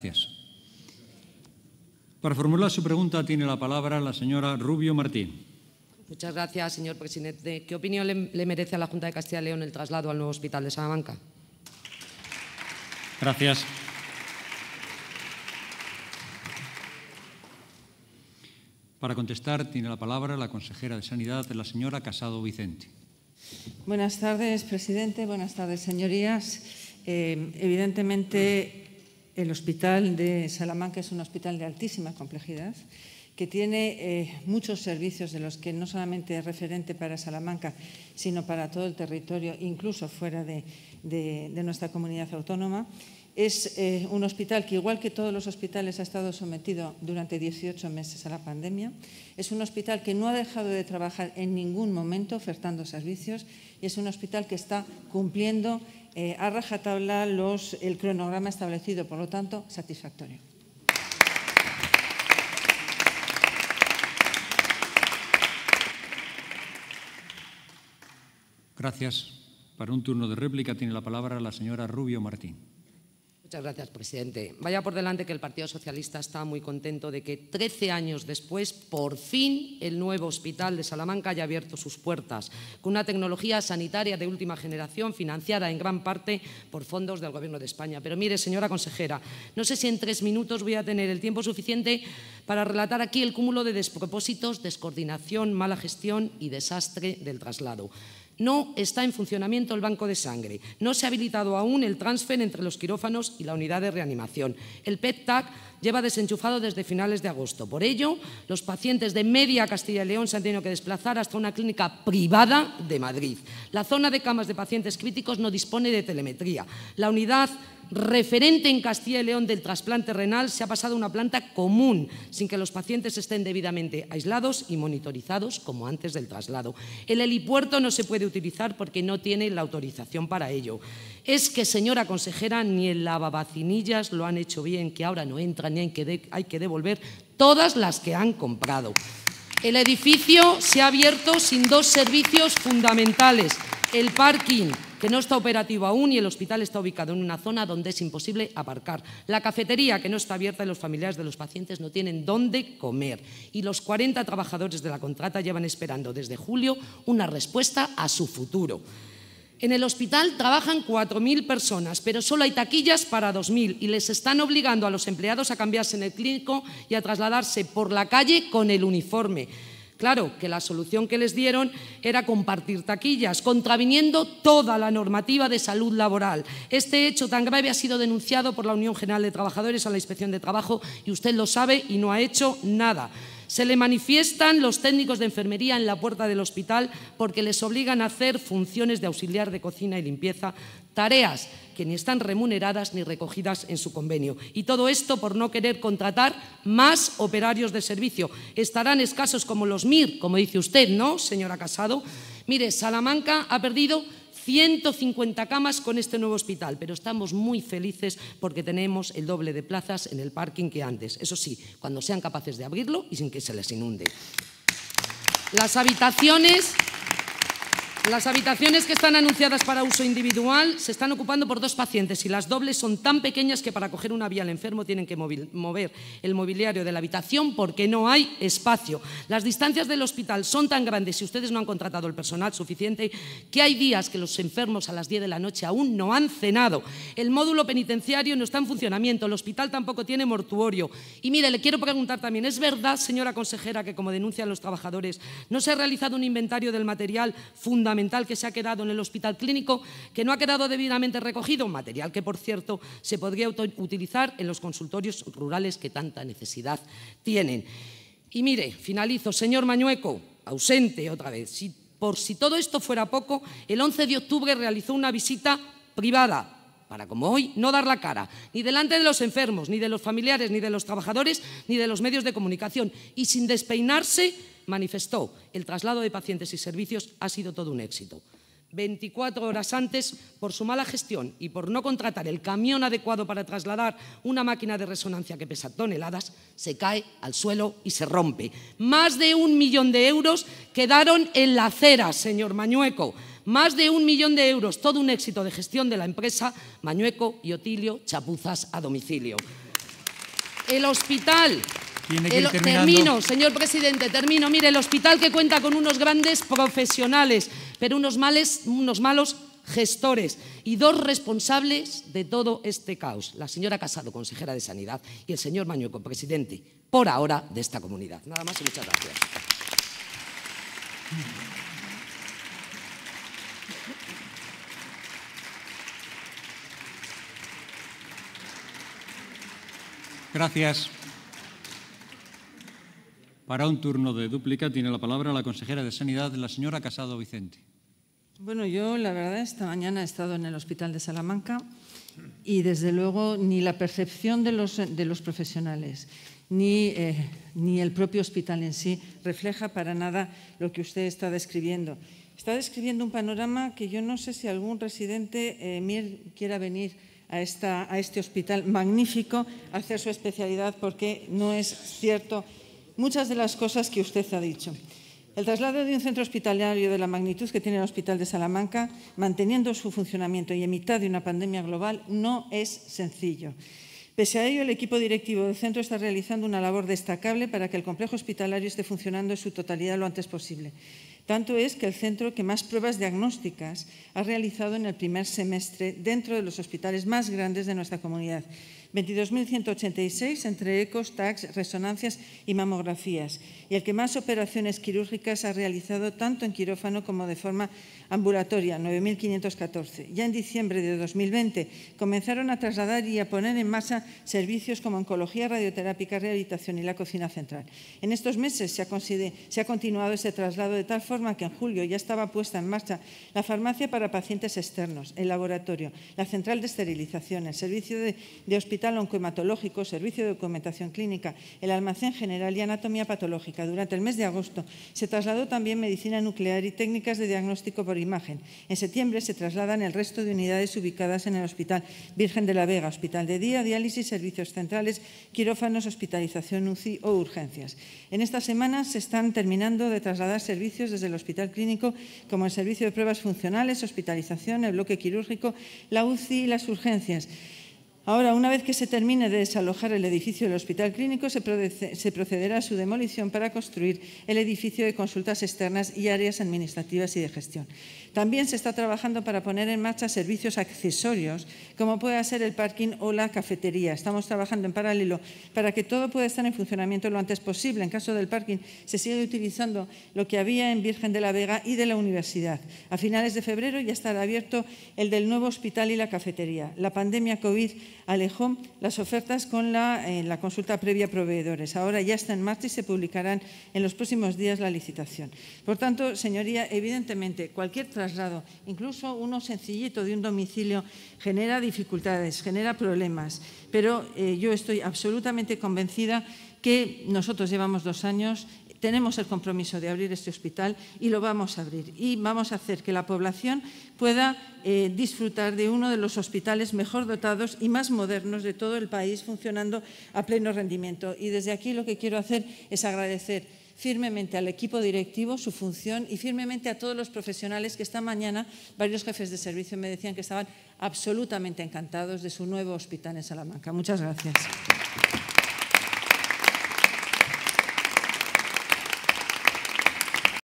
Gracias. Para formular su pregunta tiene la palabra la señora Rubio Martín. Muchas gracias, señor presidente. ¿Qué opinión le, merece a la Junta de Castilla y León el traslado al nuevo hospital de Salamanca? Gracias. Para contestar tiene la palabra la consejera de Sanidad, la señora Casado Vicente. Buenas tardes, presidente. Buenas tardes, señorías. Eh, evidentemente, el hospital de Salamanca es un hospital de altísima complejidad que tiene eh, muchos servicios de los que no solamente es referente para Salamanca, sino para todo el territorio, incluso fuera de nuestra comunidad autónoma. Es eh, un hospital que, igual que todos los hospitales, ha estado sometido durante 18 meses a la pandemia. Es un hospital que no ha dejado de trabajar en ningún momento ofertando servicios y es un hospital que está cumpliendo eh, a rajatabla el cronograma establecido, por lo tanto, satisfactorio. Gracias. Para un turno de réplica tiene la palabra la señora Rubio Martín. Muchas gracias, presidente. Vaya por delante que el Partido Socialista está muy contento de que 13 años después, por fin, el nuevo hospital de Salamanca haya abierto sus puertas, con una tecnología sanitaria de última generación financiada en gran parte por fondos del Gobierno de España. Pero mire, señora consejera, no sé si en tres minutos voy a tener el tiempo suficiente para relatar aquí el cúmulo de despropósitos, descoordinación, mala gestión y desastre del traslado. No está en funcionamiento el banco de sangre. No se ha habilitado aún el transfer entre los quirófanos y la unidad de reanimación. El pet lleva desenchufado desde finales de agosto. Por ello, los pacientes de media Castilla y León se han tenido que desplazar hasta una clínica privada de Madrid. La zona de camas de pacientes críticos no dispone de telemetría. La unidad referente en Castilla y León del trasplante renal se ha pasado a una planta común, sin que los pacientes estén debidamente aislados y monitorizados como antes del traslado. El helipuerto no se puede utilizar porque no tiene la autorización para ello. Es que, señora consejera, ni el lavabacinillas lo han hecho bien, que ahora no entran ni hay que, hay que devolver todas las que han comprado. El edificio se ha abierto sin dos servicios fundamentales, el parking, que no está operativo aún y el hospital está ubicado en una zona donde es imposible aparcar. La cafetería, que no está abierta y los familiares de los pacientes no tienen dónde comer. Y los 40 trabajadores de la contrata llevan esperando desde julio una respuesta a su futuro. En el hospital trabajan 4.000 personas, pero solo hay taquillas para 2.000 y les están obligando a los empleados a cambiarse en el clínico y a trasladarse por la calle con el uniforme. Claro que la solución que les dieron era compartir taquillas, contraviniendo toda la normativa de salud laboral. Este hecho tan grave ha sido denunciado por la Unión General de Trabajadores a la Inspección de Trabajo y usted lo sabe y no ha hecho nada. Se le manifiestan los técnicos de enfermería en la puerta del hospital porque les obligan a hacer funciones de auxiliar de cocina y limpieza, tareas que ni están remuneradas ni recogidas en su convenio. Y todo esto por no querer contratar más operarios de servicio. Estarán escasos como los MIR, como dice usted, ¿no, señora Casado? Mire, Salamanca ha perdido 150 camas con este nuevo hospital, pero estamos muy felices porque tenemos el doble de plazas en el parking que antes. Eso sí, cuando sean capaces de abrirlo y sin que se les inunde. Las habitaciones las habitaciones que están anunciadas para uso individual se están ocupando por dos pacientes y las dobles son tan pequeñas que para coger una vía al enfermo tienen que mover el mobiliario de la habitación porque no hay espacio. Las distancias del hospital son tan grandes, si ustedes no han contratado el personal suficiente, que hay días que los enfermos a las 10 de la noche aún no han cenado. El módulo penitenciario no está en funcionamiento, el hospital tampoco tiene mortuorio. Y mire, le quiero preguntar también, ¿es verdad, señora consejera, que como denuncian los trabajadores, no se ha realizado un inventario del material fundamental que se ha quedado en el hospital clínico, que no ha quedado debidamente recogido, material que, por cierto, se podría utilizar en los consultorios rurales que tanta necesidad tienen. Y mire, finalizo, señor Mañueco, ausente otra vez, si, por si todo esto fuera poco, el 11 de octubre realizó una visita privada para como hoy no dar la cara, ni delante de los enfermos, ni de los familiares, ni de los trabajadores, ni de los medios de comunicación. Y sin despeinarse, manifestó, el traslado de pacientes y servicios ha sido todo un éxito. 24 horas antes, por su mala gestión y por no contratar el camión adecuado para trasladar una máquina de resonancia que pesa toneladas, se cae al suelo y se rompe. Más de un millón de euros quedaron en la acera, señor Mañueco. Más de un millón de euros, todo un éxito de gestión de la empresa Mañueco y Otilio Chapuzas a domicilio. El hospital termino, señor presidente, termino. Mire, el hospital que cuenta con unos grandes profesionales, pero unos, unos malos gestores y dos responsables de todo este caos, la señora Casado, consejera de Sanidad, y el señor Mañueco, presidente, por ahora, de esta comunidad. Nada más y muchas gracias. Gracias. Para un turno de dúplica tiene la palabra la consejera de Sanidad, la señora Casado Vicente. Bueno, yo la verdad esta mañana he estado en el Hospital de Salamanca y desde luego ni la percepción de los, de los profesionales ni, eh, ni el propio hospital en sí refleja para nada lo que usted está describiendo. Está describiendo un panorama que yo no sé si algún residente eh, quiera venir a, este hospital magnífico hacer su especialidad porque no es cierto muchas de las cosas que usted ha dicho. El traslado de un centro hospitalario de la magnitud que tiene el Hospital de Salamanca, manteniendo su funcionamiento y en mitad de una pandemia global, no es sencillo. Pese a ello, el equipo directivo del centro está realizando una labor destacable para que el complejo hospitalario esté funcionando en su totalidad lo antes posible. Tanto es que el centro que más pruebas diagnósticas ha realizado en el primer semestre dentro de los hospitales más grandes de nuestra comunidad 22.186 entre ecos, tags, resonancias y mamografías, y el que más operaciones quirúrgicas ha realizado tanto en quirófano como de forma ambulatoria, 9.514. Ya en diciembre de 2020 comenzaron a trasladar y a poner en masa servicios como oncología radioterápica, rehabilitación y la cocina central. En estos meses se ha, se ha continuado ese traslado de tal forma que en julio ya estaba puesta en marcha la farmacia para pacientes externos, el laboratorio, la central de esterilización, el servicio de, de hospitalización Hospital Oncohematológico, Servicio de Documentación Clínica, el Almacén General y Anatomía Patológica. Durante el mes de agosto se trasladó también Medicina Nuclear y Técnicas de Diagnóstico por Imagen. En septiembre se trasladan el resto de unidades ubicadas en el Hospital Virgen de la Vega, Hospital de Día, Diálisis, Servicios Centrales, Quirófanos, Hospitalización UCI o Urgencias. En estas semanas se están terminando de trasladar servicios desde el Hospital Clínico como el Servicio de Pruebas Funcionales, Hospitalización, el Bloque Quirúrgico, la UCI y las urgencias. Ahora, una vez que se termine de desalojar el edificio del Hospital Clínico, se, procederá a su demolición para construir el edificio de consultas externas y áreas administrativas y de gestión. También se está trabajando para poner en marcha servicios accesorios, como pueda ser el parking o la cafetería. Estamos trabajando en paralelo para que todo pueda estar en funcionamiento lo antes posible. En caso del parking, se sigue utilizando lo que había en Virgen de la Vega y de la Universidad. A finales de febrero ya estará abierto el del nuevo hospital y la cafetería. La pandemia COVID alejó las ofertas con eh, la, consulta previa a proveedores. Ahora ya está en marcha y se publicarán en los próximos días la licitación. Por tanto, señoría, evidentemente cualquier traslado, incluso uno sencillito de un domicilio, genera dificultades, genera problemas, pero eh, yo estoy absolutamente convencida que nosotros llevamos dos años, tenemos el compromiso de abrir este hospital y lo vamos a abrir. Y vamos a hacer que la población pueda eh, disfrutar de uno de los hospitales mejor dotados y más modernos de todo el país, funcionando a pleno rendimiento. Y desde aquí lo que quiero hacer es agradecer firmemente al equipo directivo su función y firmemente a todos los profesionales que esta mañana varios jefes de servicio me decían que estaban absolutamente encantados de su nuevo hospital en Salamanca. Muchas gracias.